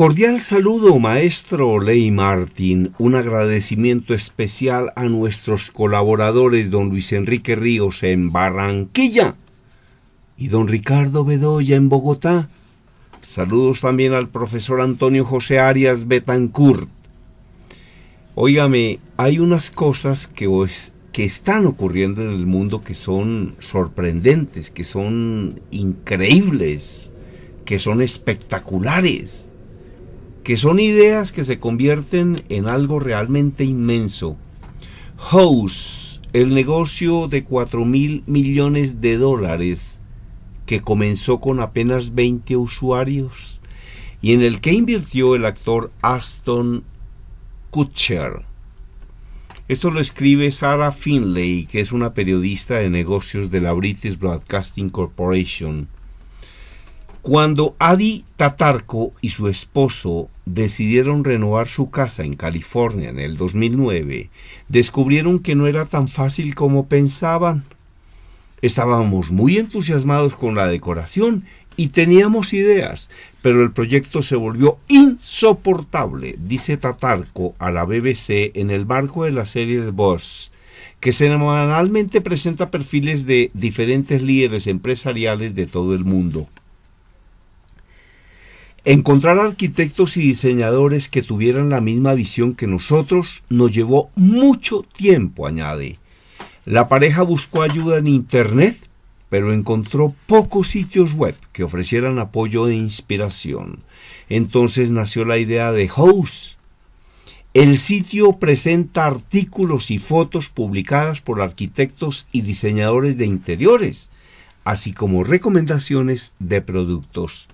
Cordial saludo, maestro Ley Martín. Un agradecimiento especial a nuestros colaboradores, don Luis Enrique Ríos en Barranquilla y don Ricardo Bedoya en Bogotá. Saludos también al profesor Antonio José Arias Betancourt. Óigame, hay unas cosas que, que están ocurriendo en el mundo que son sorprendentes, que son increíbles, que son espectaculares que son ideas que se convierten en algo realmente inmenso. House, el negocio de 4 mil millones de dólares que comenzó con apenas 20 usuarios y en el que invirtió el actor Aston Kutcher. Esto lo escribe Sarah Finlay, que es una periodista de negocios de la British Broadcasting Corporation. Cuando Adi Tatarco y su esposo decidieron renovar su casa en California en el 2009, descubrieron que no era tan fácil como pensaban. Estábamos muy entusiasmados con la decoración y teníamos ideas, pero el proyecto se volvió insoportable, dice Tatarco a la BBC en el marco de la serie de Boss, que semanalmente presenta perfiles de diferentes líderes empresariales de todo el mundo. Encontrar arquitectos y diseñadores que tuvieran la misma visión que nosotros nos llevó mucho tiempo, añade. La pareja buscó ayuda en Internet, pero encontró pocos sitios web que ofrecieran apoyo e inspiración. Entonces nació la idea de House. El sitio presenta artículos y fotos publicadas por arquitectos y diseñadores de interiores, así como recomendaciones de productos.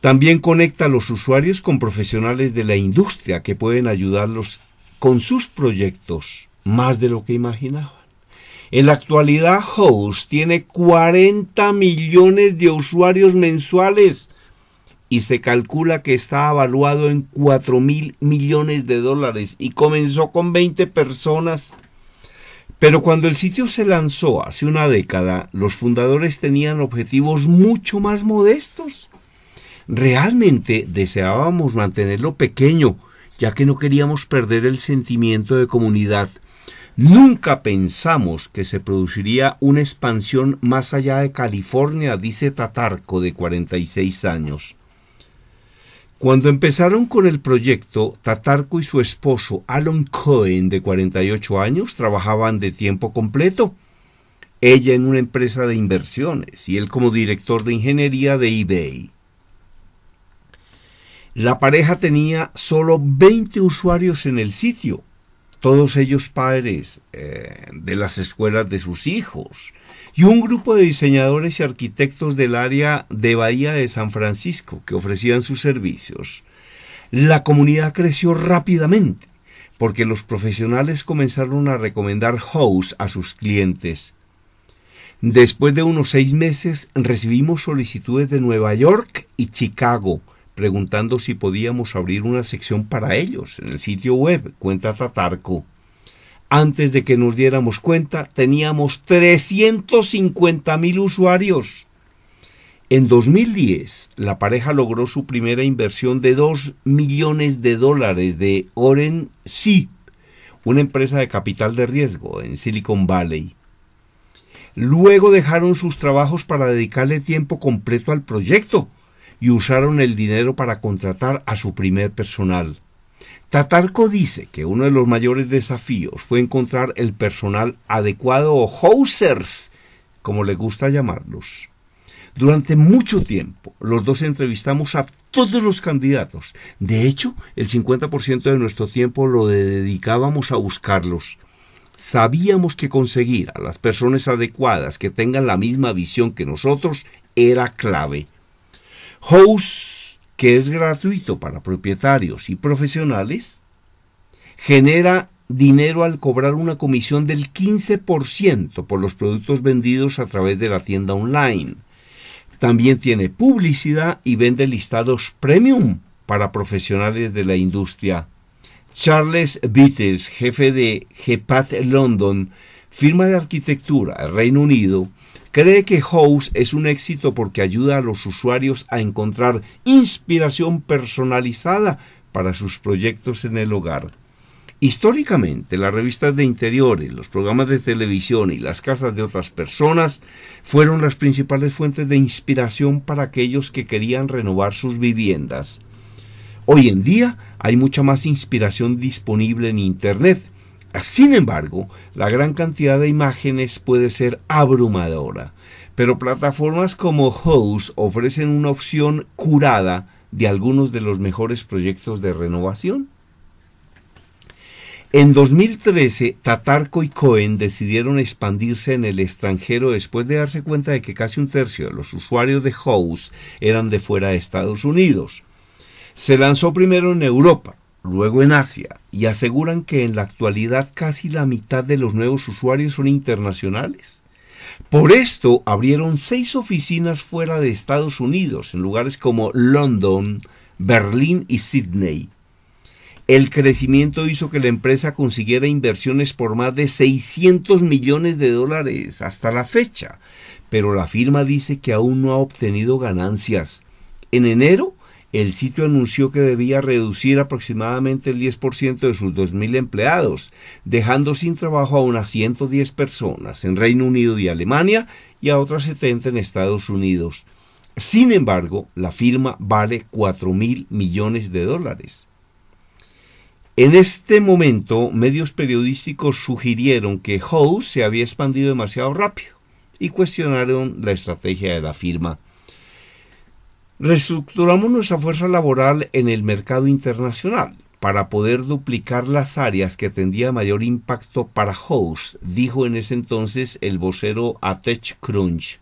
También conecta a los usuarios con profesionales de la industria que pueden ayudarlos con sus proyectos más de lo que imaginaban. En la actualidad, Host tiene 40 millones de usuarios mensuales y se calcula que está avaluado en 4 mil millones de dólares y comenzó con 20 personas. Pero cuando el sitio se lanzó hace una década, los fundadores tenían objetivos mucho más modestos. Realmente deseábamos mantenerlo pequeño, ya que no queríamos perder el sentimiento de comunidad. Nunca pensamos que se produciría una expansión más allá de California, dice Tatarco, de 46 años. Cuando empezaron con el proyecto, Tatarco y su esposo Alan Cohen, de 48 años, trabajaban de tiempo completo. Ella en una empresa de inversiones y él como director de ingeniería de eBay. La pareja tenía solo 20 usuarios en el sitio, todos ellos padres eh, de las escuelas de sus hijos, y un grupo de diseñadores y arquitectos del área de Bahía de San Francisco que ofrecían sus servicios. La comunidad creció rápidamente porque los profesionales comenzaron a recomendar house a sus clientes. Después de unos seis meses recibimos solicitudes de Nueva York y Chicago, preguntando si podíamos abrir una sección para ellos en el sitio web Cuenta Tatarco. Antes de que nos diéramos cuenta, teníamos 350 mil usuarios. En 2010, la pareja logró su primera inversión de 2 millones de dólares de Oren si una empresa de capital de riesgo en Silicon Valley. Luego dejaron sus trabajos para dedicarle tiempo completo al proyecto y usaron el dinero para contratar a su primer personal. Tatarco dice que uno de los mayores desafíos fue encontrar el personal adecuado o housers, como le gusta llamarlos. Durante mucho tiempo, los dos entrevistamos a todos los candidatos. De hecho, el 50% de nuestro tiempo lo dedicábamos a buscarlos. Sabíamos que conseguir a las personas adecuadas que tengan la misma visión que nosotros era clave. House, que es gratuito para propietarios y profesionales, genera dinero al cobrar una comisión del 15% por los productos vendidos a través de la tienda online. También tiene publicidad y vende listados premium para profesionales de la industria. Charles Beatles, jefe de GEPAT London, firma de arquitectura Reino Unido, cree que House es un éxito porque ayuda a los usuarios a encontrar inspiración personalizada para sus proyectos en el hogar. Históricamente, las revistas de interiores, los programas de televisión y las casas de otras personas fueron las principales fuentes de inspiración para aquellos que querían renovar sus viviendas. Hoy en día hay mucha más inspiración disponible en Internet, Ah, sin embargo, la gran cantidad de imágenes puede ser abrumadora, pero plataformas como Host ofrecen una opción curada de algunos de los mejores proyectos de renovación. En 2013, Tatarco y Cohen decidieron expandirse en el extranjero después de darse cuenta de que casi un tercio de los usuarios de House eran de fuera de Estados Unidos. Se lanzó primero en Europa, luego en Asia, y aseguran que en la actualidad casi la mitad de los nuevos usuarios son internacionales. Por esto abrieron seis oficinas fuera de Estados Unidos, en lugares como London, Berlín y Sydney. El crecimiento hizo que la empresa consiguiera inversiones por más de 600 millones de dólares hasta la fecha, pero la firma dice que aún no ha obtenido ganancias. En enero el sitio anunció que debía reducir aproximadamente el 10% de sus 2.000 empleados, dejando sin trabajo a unas 110 personas en Reino Unido y Alemania y a otras 70 en Estados Unidos. Sin embargo, la firma vale 4.000 millones de dólares. En este momento, medios periodísticos sugirieron que House se había expandido demasiado rápido y cuestionaron la estrategia de la firma. Reestructuramos nuestra fuerza laboral en el mercado internacional para poder duplicar las áreas que tendría mayor impacto para Host, dijo en ese entonces el vocero Atech Crunch.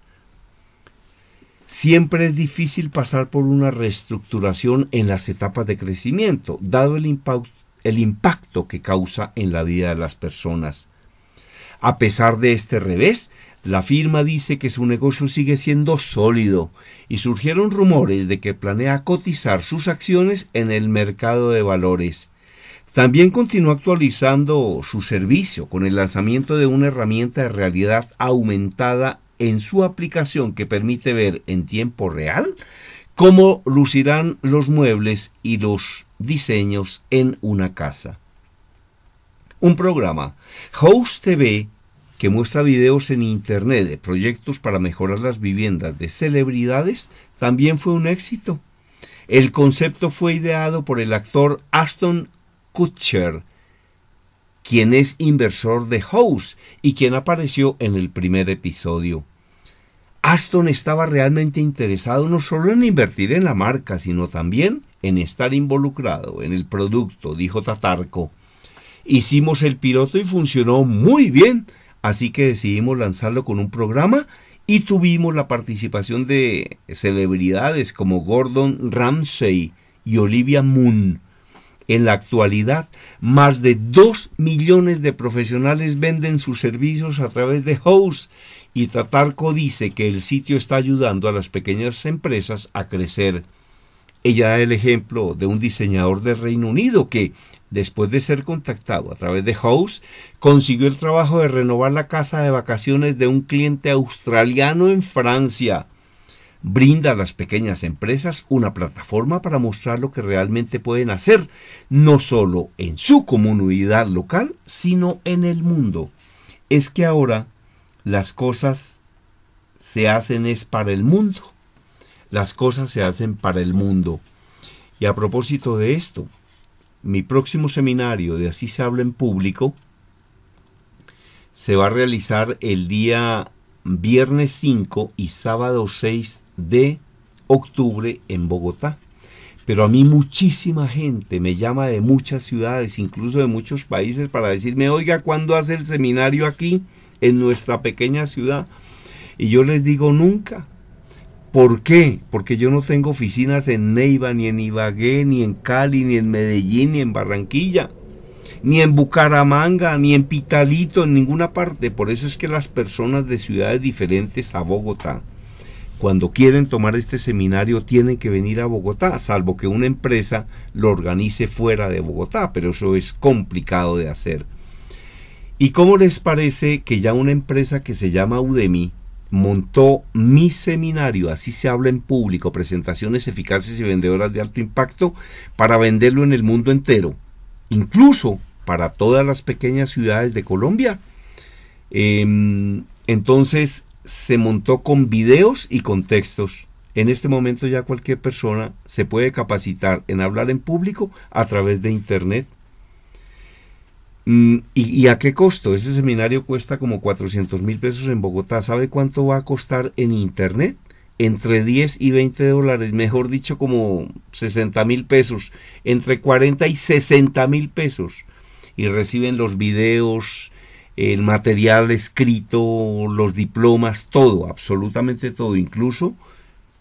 Siempre es difícil pasar por una reestructuración en las etapas de crecimiento, dado el impacto que causa en la vida de las personas. A pesar de este revés, la firma dice que su negocio sigue siendo sólido y surgieron rumores de que planea cotizar sus acciones en el mercado de valores. También continúa actualizando su servicio con el lanzamiento de una herramienta de realidad aumentada en su aplicación que permite ver en tiempo real cómo lucirán los muebles y los diseños en una casa. Un programa, Host TV, que muestra videos en Internet de proyectos para mejorar las viviendas de celebridades, también fue un éxito. El concepto fue ideado por el actor Aston Kutcher, quien es inversor de House y quien apareció en el primer episodio. Aston estaba realmente interesado no solo en invertir en la marca, sino también en estar involucrado en el producto, dijo Tatarco. Hicimos el piloto y funcionó muy bien, Así que decidimos lanzarlo con un programa y tuvimos la participación de celebridades como Gordon Ramsay y Olivia Moon. En la actualidad, más de 2 millones de profesionales venden sus servicios a través de Host y Tatarco dice que el sitio está ayudando a las pequeñas empresas a crecer. Ella da el ejemplo de un diseñador del Reino Unido que, después de ser contactado a través de House, consiguió el trabajo de renovar la casa de vacaciones de un cliente australiano en Francia. Brinda a las pequeñas empresas una plataforma para mostrar lo que realmente pueden hacer, no solo en su comunidad local, sino en el mundo. Es que ahora las cosas se hacen es para el mundo las cosas se hacen para el mundo. Y a propósito de esto, mi próximo seminario de Así se habla en público se va a realizar el día viernes 5 y sábado 6 de octubre en Bogotá. Pero a mí muchísima gente me llama de muchas ciudades, incluso de muchos países, para decirme, oiga, ¿cuándo hace el seminario aquí, en nuestra pequeña ciudad? Y yo les digo, nunca, ¿Por qué? Porque yo no tengo oficinas en Neiva, ni en Ibagué, ni en Cali, ni en Medellín, ni en Barranquilla, ni en Bucaramanga, ni en Pitalito, en ninguna parte. Por eso es que las personas de ciudades diferentes a Bogotá, cuando quieren tomar este seminario, tienen que venir a Bogotá, salvo que una empresa lo organice fuera de Bogotá, pero eso es complicado de hacer. ¿Y cómo les parece que ya una empresa que se llama Udemy, montó mi seminario, así se habla en público, presentaciones eficaces y vendedoras de alto impacto, para venderlo en el mundo entero, incluso para todas las pequeñas ciudades de Colombia. Em, entonces se montó con videos y con textos. En este momento ya cualquier persona se puede capacitar en hablar en público a través de Internet Mm, ¿Y, a qué costo? Ese seminario cuesta como 400 mil pesos en Bogotá. ¿Sabe cuánto va a costar en Internet? Entre 10 y 20 dólares, mejor dicho, como 60 mil pesos, entre 40 y 60 mil pesos. Y reciben los videos, el material escrito, los diplomas, todo, absolutamente todo. Incluso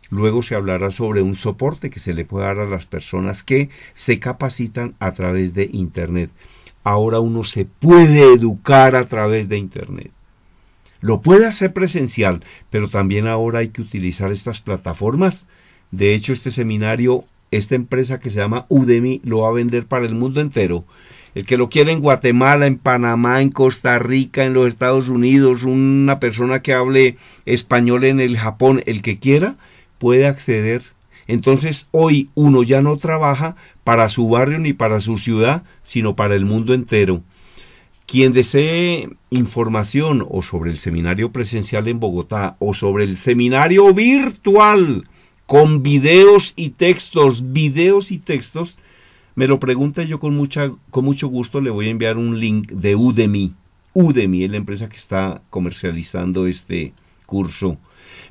luego se hablará sobre un soporte que se le puede dar a las personas que se capacitan a través de Internet ahora uno se puede educar a través de Internet. Lo puede hacer presencial, pero también ahora hay que utilizar estas plataformas. De hecho, este seminario, esta empresa que se llama Udemy, lo va a vender para el mundo entero. El que lo quiera en Guatemala, en Panamá, en Costa Rica, en los Estados Unidos, una persona que hable español en el Japón, el que quiera, puede acceder. Entonces hoy uno ya no trabaja, para su barrio ni para su ciudad, sino para el mundo entero. Quien desee información o sobre el seminario presencial en Bogotá o sobre el seminario virtual con videos y textos, videos y textos, me lo pregunta yo con, con mucho gusto le voy a enviar un link de Udemy. Udemy es la empresa que está comercializando este curso.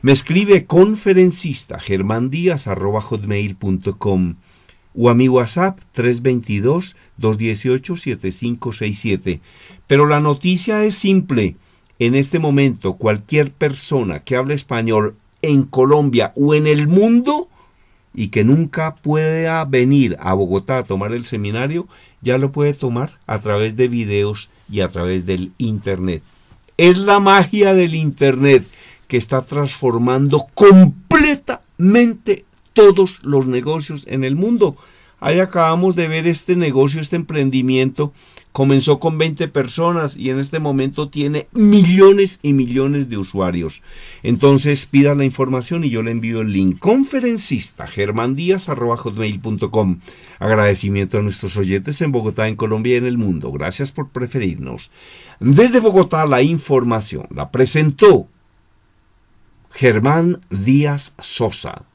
Me escribe conferencista o a mi WhatsApp 322-218-7567. Pero la noticia es simple. En este momento, cualquier persona que hable español en Colombia o en el mundo y que nunca pueda venir a Bogotá a tomar el seminario, ya lo puede tomar a través de videos y a través del Internet. Es la magia del Internet que está transformando completamente todos los negocios en el mundo. Ahí acabamos de ver este negocio, este emprendimiento. Comenzó con 20 personas y en este momento tiene millones y millones de usuarios. Entonces pida la información y yo le envío el link. Conferencista germandias.com. Agradecimiento a nuestros oyentes en Bogotá, en Colombia y en el mundo. Gracias por preferirnos. Desde Bogotá la información la presentó Germán Díaz Sosa.